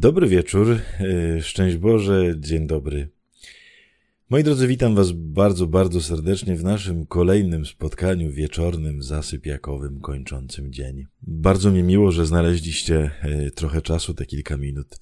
Dobry wieczór, e, szczęść Boże, dzień dobry. Moi drodzy, witam Was bardzo, bardzo serdecznie w naszym kolejnym spotkaniu wieczornym, zasypiakowym, kończącym dzień. Bardzo mi miło, że znaleźliście e, trochę czasu, te kilka minut,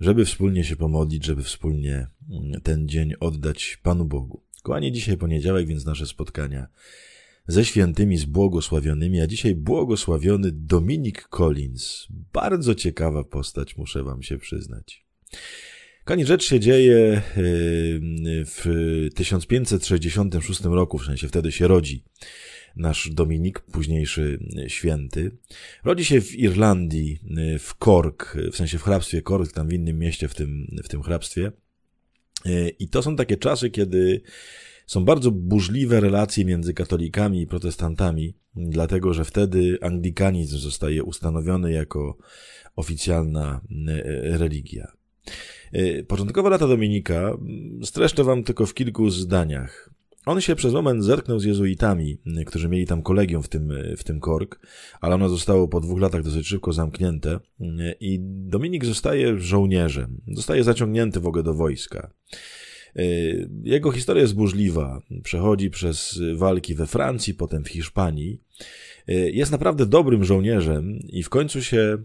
żeby wspólnie się pomodlić, żeby wspólnie mm, ten dzień oddać Panu Bogu. Kłanie dzisiaj poniedziałek, więc nasze spotkania ze świętymi z błogosławionymi. a dzisiaj błogosławiony Dominik Collins. Bardzo ciekawa postać, muszę wam się przyznać. Kani rzecz się dzieje yy, w 1566 roku, w sensie wtedy się rodzi nasz Dominik, późniejszy święty. Rodzi się w Irlandii, yy, w Cork, w sensie w hrabstwie Cork, tam w innym mieście w tym, w tym hrabstwie. Yy, I to są takie czasy, kiedy są bardzo burzliwe relacje między katolikami i protestantami, dlatego że wtedy anglikanizm zostaje ustanowiony jako oficjalna e, e, religia. E, Początkowe lata Dominika mm, streszczę wam tylko w kilku zdaniach. On się przez moment zerknął z jezuitami, którzy mieli tam kolegium w tym, w tym kork, ale ono zostało po dwóch latach dosyć szybko zamknięte i Dominik zostaje żołnierzem. Zostaje zaciągnięty w ogóle do wojska. Y, jego historia jest burzliwa. Przechodzi przez walki we Francji, potem w Hiszpanii. Y, jest naprawdę dobrym żołnierzem i w końcu się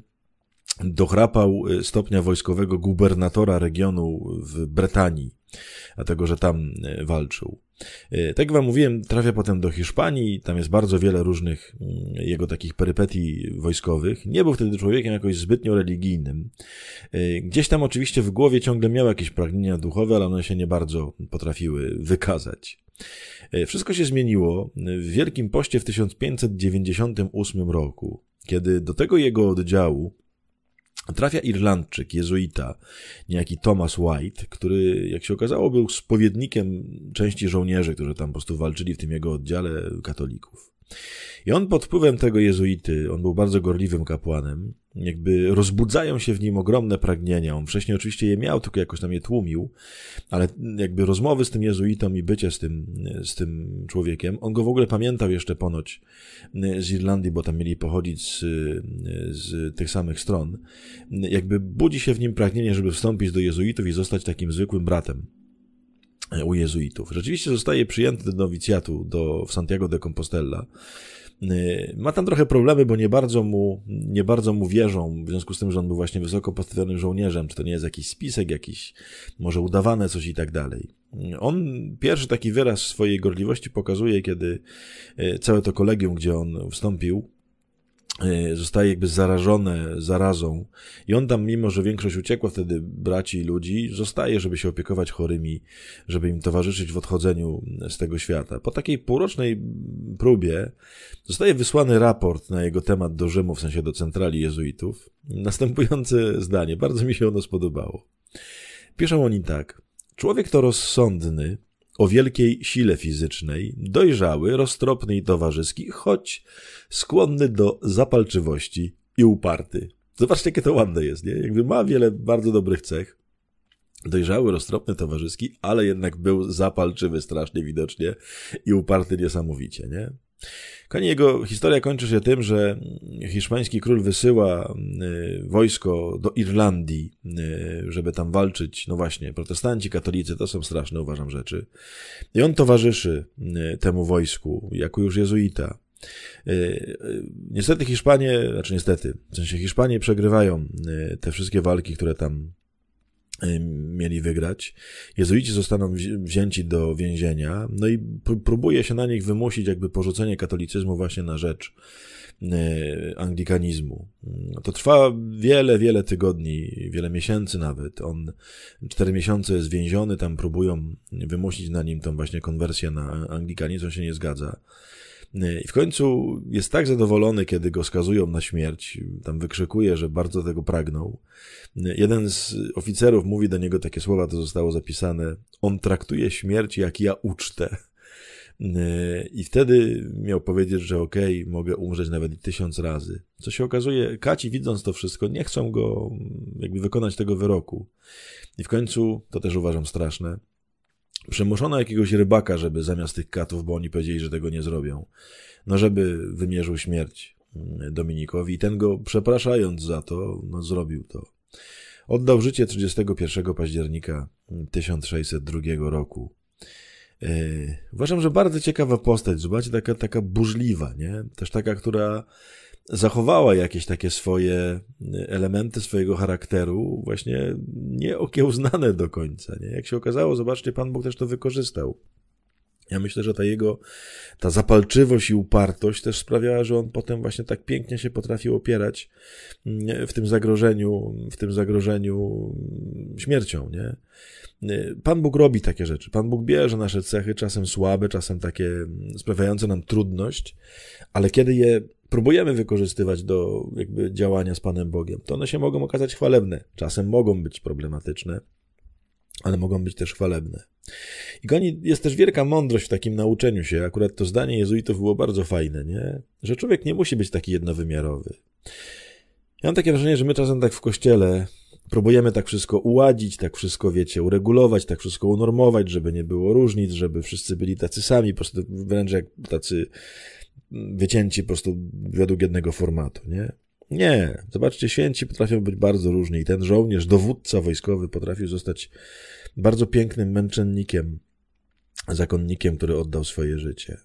dochrapał y, stopnia wojskowego gubernatora regionu w Bretanii, dlatego że tam y, walczył. Y, tak jak wam mówiłem, trafia potem do Hiszpanii, tam jest bardzo wiele różnych mm, jego takich perypetii wojskowych. Nie był wtedy człowiekiem jakoś zbytnio religijnym. Gdzieś tam oczywiście w głowie ciągle miał jakieś pragnienia duchowe, ale one się nie bardzo potrafiły wykazać. Wszystko się zmieniło w Wielkim Poście w 1598 roku, kiedy do tego jego oddziału Trafia Irlandczyk, jezuita, niejaki Thomas White, który, jak się okazało, był spowiednikiem części żołnierzy, którzy tam po prostu walczyli w tym jego oddziale katolików. I on pod wpływem tego jezuity, on był bardzo gorliwym kapłanem, jakby rozbudzają się w nim ogromne pragnienia. On wcześniej oczywiście je miał, tylko jakoś tam je tłumił, ale jakby rozmowy z tym jezuitą i bycie z tym, z tym człowiekiem, on go w ogóle pamiętał jeszcze ponoć y, z Irlandii, bo tam mieli pochodzić z, y, z tych samych stron. Y, jakby budzi się w nim pragnienie, żeby wstąpić do jezuitów i zostać takim zwykłym bratem u jezuitów. Rzeczywiście zostaje przyjęty do nowicjatu do, w Santiago de Compostela. Y, ma tam trochę problemy, bo nie bardzo, mu, nie bardzo mu wierzą, w związku z tym, że on był właśnie wysoko postawionym żołnierzem, czy to nie jest jakiś spisek, jakiś może udawane coś i tak dalej. Y, on pierwszy taki wyraz swojej gorliwości pokazuje, kiedy y, całe to kolegium, gdzie on wstąpił, Y, zostaje jakby zarażone zarazą i on tam, mimo że większość uciekła wtedy braci i ludzi, zostaje, żeby się opiekować chorymi, żeby im towarzyszyć w odchodzeniu z tego świata. Po takiej półrocznej próbie zostaje wysłany raport na jego temat do Rzymu, w sensie do centrali jezuitów. Następujące zdanie, bardzo mi się ono spodobało. Piszą oni tak. Człowiek to rozsądny, o wielkiej sile fizycznej, dojrzały, roztropny i towarzyski, choć skłonny do zapalczywości i uparty. Zobaczcie, jakie to ładne jest, nie? Jakby ma wiele bardzo dobrych cech. Dojrzały, roztropny, towarzyski, ale jednak był zapalczywy strasznie widocznie i uparty niesamowicie, nie? Kochani, jego historia kończy się tym, że hiszpański król wysyła y, wojsko do Irlandii, y, żeby tam walczyć. No właśnie, protestanci, katolicy to są straszne, uważam, rzeczy. I on towarzyszy y, temu wojsku, jako już jezuita. Niestety Hiszpanie, znaczy niestety, w sensie Hiszpanie przegrywają te wszystkie walki, które tam mieli wygrać. Jezuici zostaną wzięci do więzienia, no i próbuje się na nich wymusić jakby porzucenie katolicyzmu właśnie na rzecz e, anglikanizmu. No to trwa wiele, wiele tygodni, wiele miesięcy nawet. On cztery miesiące jest więziony, tam próbują wymusić na nim tą właśnie konwersję na anglikanizm, on się nie zgadza. I w końcu jest tak zadowolony, kiedy go skazują na śmierć. Tam wykrzykuje, że bardzo tego pragnął. Jeden z oficerów mówi do niego takie słowa, to zostało zapisane. On traktuje śmierć jak ja ucztę. I wtedy miał powiedzieć, że okej, okay, mogę umrzeć nawet tysiąc razy. Co się okazuje, kaci widząc to wszystko, nie chcą go jakby wykonać tego wyroku. I w końcu, to też uważam straszne, Przymuszono jakiegoś rybaka, żeby zamiast tych katów, bo oni powiedzieli, że tego nie zrobią, no żeby wymierzył śmierć mm, Dominikowi i ten go, przepraszając za to, no zrobił to. Oddał życie 31 października 1602 mm, roku. Yy, uważam, że bardzo ciekawa postać, zobaczcie, taka, taka burzliwa, nie? Też taka, która zachowała jakieś takie swoje y, elementy swojego charakteru, właśnie nieokiełznane do końca. Nie? Jak się okazało, zobaczcie, Pan Bóg też to wykorzystał. Ja myślę, że ta jego ta zapalczywość i upartość też sprawiała, że on potem właśnie tak pięknie się potrafił opierać mm, w tym zagrożeniu, w tym zagrożeniu mm, śmiercią, nie? Y, Pan Bóg robi takie rzeczy. Pan Bóg bierze nasze cechy, czasem słabe, czasem takie mm, sprawiające nam trudność, ale kiedy je próbujemy wykorzystywać do jakby działania z Panem Bogiem, to one się mogą okazać chwalebne. Czasem mogą być problematyczne, ale mogą być też chwalebne. I kochani, jest też wielka mądrość w takim nauczeniu się. Akurat to zdanie jezuitów było bardzo fajne, nie? Że człowiek nie musi być taki jednowymiarowy. Ja mam takie wrażenie, że my czasem tak w kościele próbujemy tak wszystko uładzić, tak wszystko, wiecie, uregulować, tak wszystko unormować, żeby nie było różnic, żeby wszyscy byli tacy sami, po prostu wręcz jak tacy mm, wycięci po prostu według jednego formatu, nie? Nie. Zobaczcie, święci potrafią być bardzo różni. I ten żołnierz, dowódca wojskowy potrafił zostać bardzo pięknym męczennikiem, zakonnikiem, który oddał swoje życie.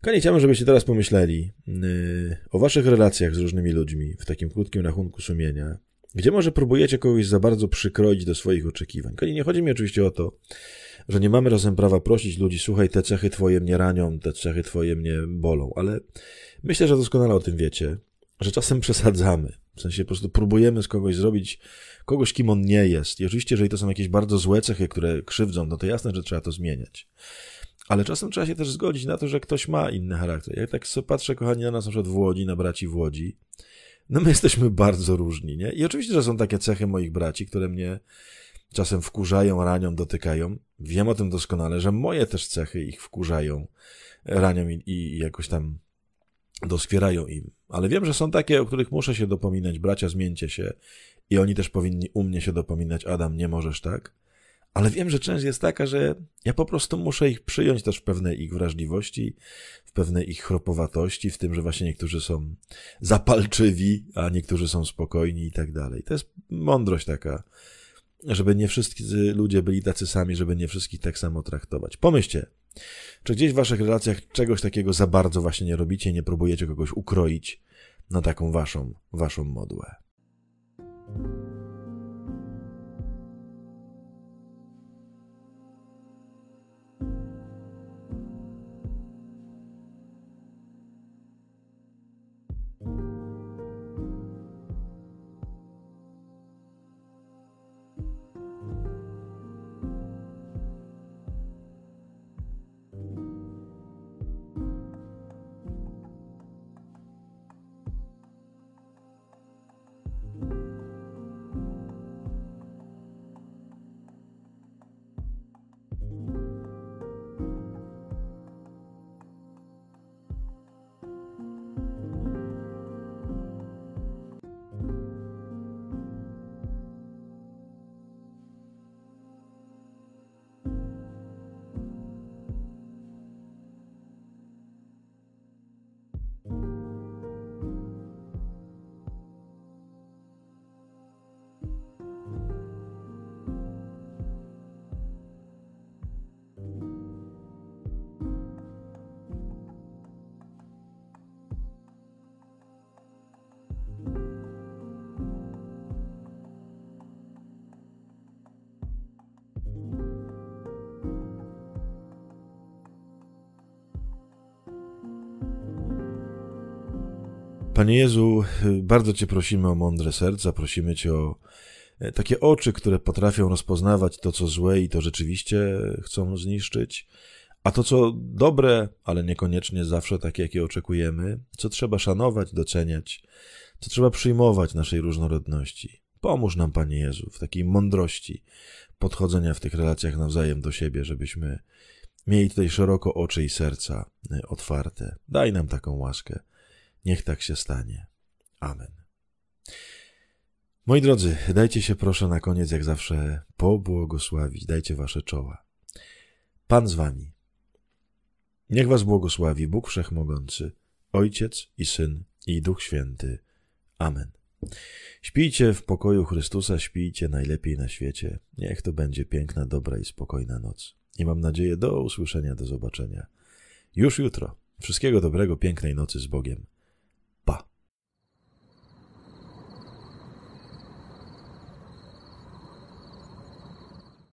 Kochani, chciałbym, żebyście teraz pomyśleli yy, o waszych relacjach z różnymi ludźmi w takim krótkim rachunku sumienia, gdzie może próbujecie kogoś za bardzo przykroić do swoich oczekiwań. Kochani, nie chodzi mi oczywiście o to, że nie mamy razem prawa prosić ludzi, słuchaj, te cechy twoje mnie ranią, te cechy twoje mnie bolą, ale myślę, że doskonale o tym wiecie że czasem przesadzamy. W sensie po prostu próbujemy z kogoś zrobić kogoś, kim on nie jest. I oczywiście, jeżeli to są jakieś bardzo złe cechy, które krzywdzą, no to jasne, że trzeba to zmieniać. Ale czasem trzeba się też zgodzić na to, że ktoś ma inny charakter. Jak tak sobie patrzę, kochani, na nas na przykład w Łodzi, na braci w Łodzi, no my jesteśmy bardzo różni, nie? I oczywiście, że są takie cechy moich braci, które mnie czasem wkurzają, ranią, dotykają. Wiem o tym doskonale, że moje też cechy ich wkurzają, ranią i, i jakoś tam doskwierają im. Ale wiem, że są takie, o których muszę się dopominać, bracia, zmieńcie się. I oni też powinni u mnie się dopominać, Adam, nie możesz tak. Ale wiem, że część jest taka, że ja po prostu muszę ich przyjąć też w pewnej ich wrażliwości, w pewnej ich chropowatości, w tym, że właśnie niektórzy są zapalczywi, a niektórzy są spokojni i tak dalej. To jest mądrość taka, żeby nie wszyscy ludzie byli tacy sami, żeby nie wszystkich tak samo traktować. Pomyślcie, czy gdzieś w waszych relacjach czegoś takiego za bardzo właśnie nie robicie, nie próbujecie kogoś ukroić na taką waszą, waszą modłę? Panie Jezu, bardzo Cię prosimy o mądre serca, prosimy Cię o e, takie oczy, które potrafią rozpoznawać to, co złe i to rzeczywiście chcą zniszczyć, a to, co dobre, ale niekoniecznie zawsze takie, jakie oczekujemy, co trzeba szanować, doceniać, co trzeba przyjmować naszej różnorodności. Pomóż nam, Panie Jezu, w takiej mądrości podchodzenia w tych relacjach nawzajem do siebie, żebyśmy mieli tutaj szeroko oczy i serca e, otwarte. Daj nam taką łaskę. Niech tak się stanie. Amen. Moi drodzy, dajcie się proszę na koniec, jak zawsze, pobłogosławić. Dajcie wasze czoła. Pan z wami. Niech was błogosławi Bóg Wszechmogący, Ojciec i Syn i Duch Święty. Amen. Śpijcie w pokoju Chrystusa, śpijcie najlepiej na świecie. Niech to będzie piękna, dobra i spokojna noc. I mam nadzieję do usłyszenia, do zobaczenia. Już jutro. Wszystkiego dobrego, pięknej nocy z Bogiem.